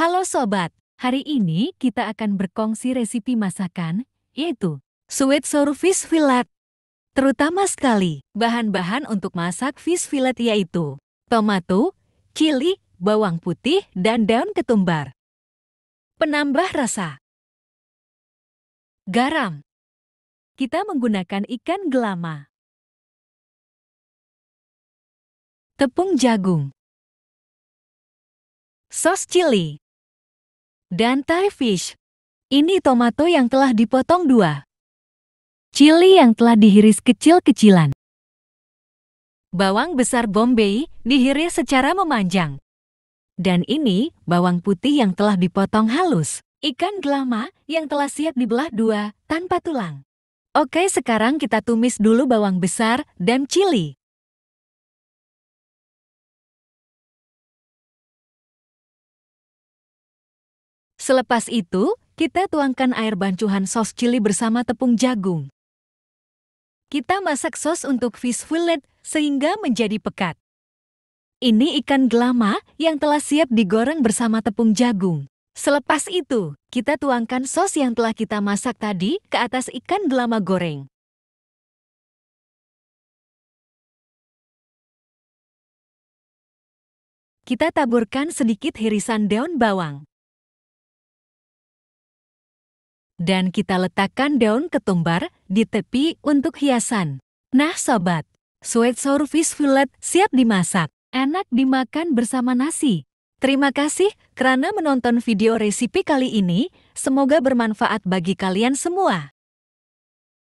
Halo sobat, hari ini kita akan berkongsi resipi masakan, yaitu sweet sour fish fillet. Terutama sekali, bahan-bahan untuk masak fish fillet yaitu tomato, cili, bawang putih, dan daun ketumbar. Penambah rasa Garam Kita menggunakan ikan gelama. Tepung jagung Sos chili dan Thai fish. Ini tomato yang telah dipotong dua. Chili yang telah dihiris kecil-kecilan. Bawang besar Bombay dihiris secara memanjang. Dan ini bawang putih yang telah dipotong halus. Ikan gelama yang telah siap dibelah dua tanpa tulang. Oke sekarang kita tumis dulu bawang besar dan chili. Selepas itu, kita tuangkan air bancuhan sos cili bersama tepung jagung. Kita masak sos untuk fish fillet sehingga menjadi pekat. Ini ikan gelama yang telah siap digoreng bersama tepung jagung. Selepas itu, kita tuangkan sos yang telah kita masak tadi ke atas ikan gelama goreng. Kita taburkan sedikit hirisan daun bawang. dan kita letakkan daun ketumbar di tepi untuk hiasan. Nah sobat, sweet sour fish fillet siap dimasak. Enak dimakan bersama nasi. Terima kasih karena menonton video resipi kali ini. Semoga bermanfaat bagi kalian semua.